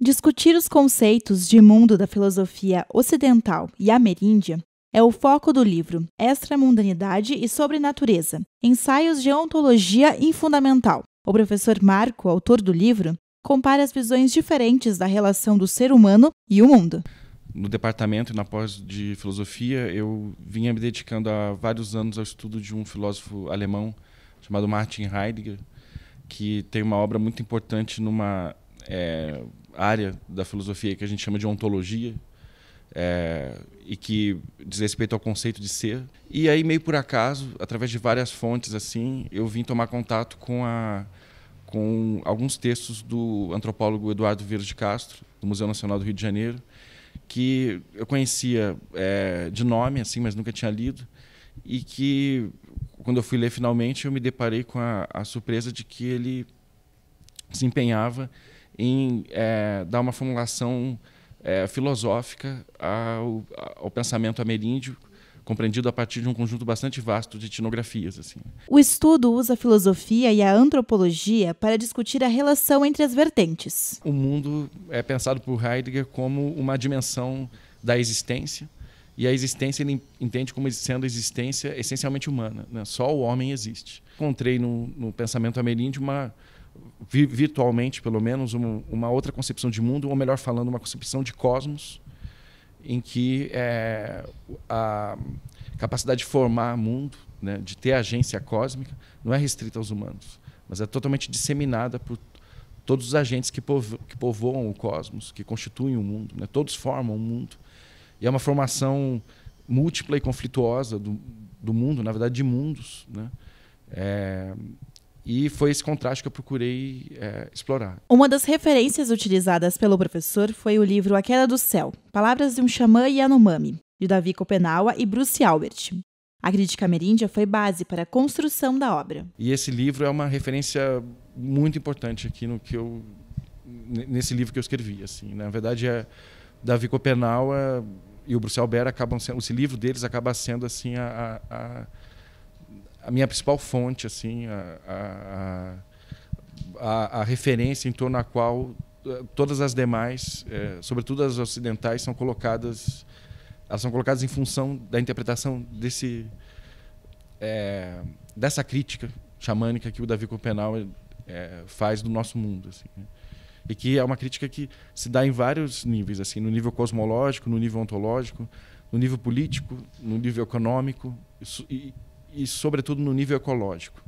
Discutir os conceitos de mundo da filosofia ocidental e ameríndia é o foco do livro Extramundanidade e sobrenatureza: Ensaios de Ontologia Infundamental. O professor Marco, autor do livro, compara as visões diferentes da relação do ser humano e o mundo. No departamento e na pós de filosofia, eu vinha me dedicando há vários anos ao estudo de um filósofo alemão chamado Martin Heidegger, que tem uma obra muito importante numa é, área da filosofia que a gente chama de ontologia, é, e que diz respeito ao conceito de ser. E aí, meio por acaso, através de várias fontes, assim, eu vim tomar contato com, a, com alguns textos do antropólogo Eduardo Vieira de Castro, do Museu Nacional do Rio de Janeiro, que eu conhecia é, de nome, assim, mas nunca tinha lido, e que, quando eu fui ler finalmente, eu me deparei com a, a surpresa de que ele se empenhava em é, dar uma formulação é, filosófica ao, ao pensamento ameríndio, compreendido a partir de um conjunto bastante vasto de etnografias. Assim. O estudo usa a filosofia e a antropologia para discutir a relação entre as vertentes. O mundo é pensado por Heidegger como uma dimensão da existência, e a existência ele entende como sendo existência essencialmente humana. Né? Só o homem existe. Encontrei no, no pensamento ameríndio uma virtualmente, pelo menos, uma outra concepção de mundo, ou melhor falando, uma concepção de cosmos, em que é, a capacidade de formar mundo, né, de ter agência cósmica, não é restrita aos humanos, mas é totalmente disseminada por todos os agentes que, povo, que povoam o cosmos, que constituem o mundo, né, todos formam o mundo. E é uma formação múltipla e conflituosa do, do mundo, na verdade, de mundos. Né? É, e foi esse contraste que eu procurei é, explorar. Uma das referências utilizadas pelo professor foi o livro A Queda do Céu Palavras de um Xamã Yanomami, de Davi Copenaua e Bruce Albert. A crítica ameríndia foi base para a construção da obra. E esse livro é uma referência muito importante aqui no que eu nesse livro que eu escrevi assim né? na verdade é Davi Copenaua e o Bruce Albert acabam sendo, esse livro deles acaba sendo assim a, a, a minha principal fonte, assim, a, a, a, a referência em torno a qual eh, todas as demais, é, sobretudo as ocidentais, são colocadas, elas são colocadas em função da interpretação desse é, dessa crítica xamânica que o Davi Copenal é, faz do nosso mundo, assim, né? e que é uma crítica que se dá em vários níveis, assim, no nível cosmológico, no nível ontológico, no nível político, no nível econômico, isso, e, e, sobretudo, no nível ecológico.